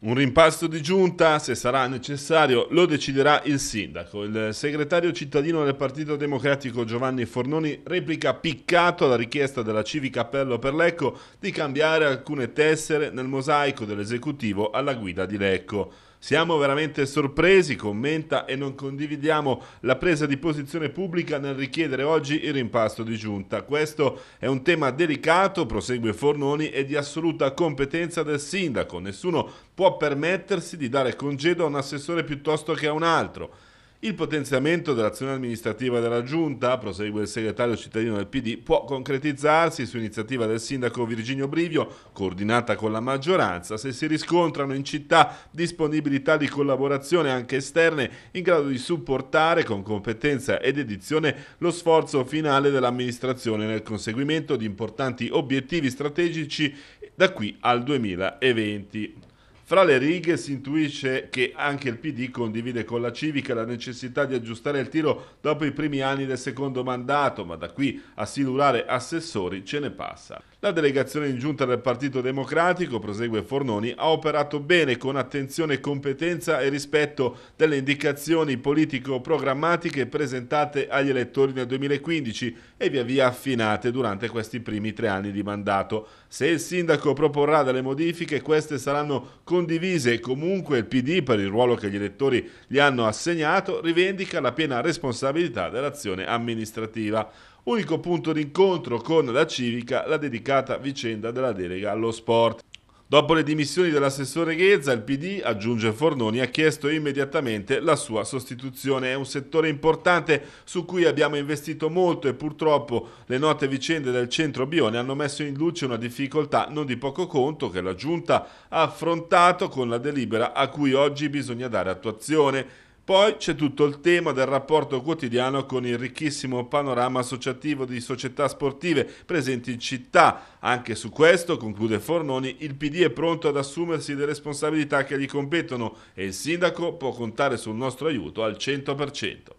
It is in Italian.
Un rimpasto di giunta, se sarà necessario, lo deciderà il sindaco. Il segretario cittadino del Partito Democratico Giovanni Fornoni replica piccato alla richiesta della Civica Appello per Lecco di cambiare alcune tessere nel mosaico dell'esecutivo alla guida di Lecco. Siamo veramente sorpresi, commenta e non condividiamo la presa di posizione pubblica nel richiedere oggi il rimpasto di giunta. Questo è un tema delicato, prosegue Fornoni, e di assoluta competenza del sindaco. Nessuno può permettersi di dare congedo a un assessore piuttosto che a un altro. Il potenziamento dell'azione amministrativa della Giunta, prosegue il segretario cittadino del PD, può concretizzarsi su iniziativa del sindaco Virginio Brivio, coordinata con la maggioranza, se si riscontrano in città disponibilità di collaborazione anche esterne in grado di supportare con competenza ed edizione lo sforzo finale dell'amministrazione nel conseguimento di importanti obiettivi strategici da qui al 2020. Fra le righe si intuisce che anche il PD condivide con la Civica la necessità di aggiustare il tiro dopo i primi anni del secondo mandato, ma da qui a silurare assessori ce ne passa. La delegazione in giunta del Partito Democratico, prosegue Fornoni, ha operato bene con attenzione, competenza e rispetto delle indicazioni politico-programmatiche presentate agli elettori nel 2015 e via via affinate durante questi primi tre anni di mandato. Se il sindaco proporrà delle modifiche, queste saranno condivise e comunque il PD, per il ruolo che gli elettori gli hanno assegnato, rivendica la piena responsabilità dell'azione amministrativa. Unico punto d'incontro con la civica, la dedicazione complicata vicenda della delega allo sport. Dopo le dimissioni dell'assessore Ghezza, il PD, aggiunge Fornoni, ha chiesto immediatamente la sua sostituzione. È un settore importante su cui abbiamo investito molto e purtroppo le note vicende del centro Bione hanno messo in luce una difficoltà non di poco conto che la Giunta ha affrontato con la delibera a cui oggi bisogna dare attuazione. Poi c'è tutto il tema del rapporto quotidiano con il ricchissimo panorama associativo di società sportive presenti in città. Anche su questo, conclude Fornoni, il PD è pronto ad assumersi le responsabilità che gli competono e il sindaco può contare sul nostro aiuto al 100%.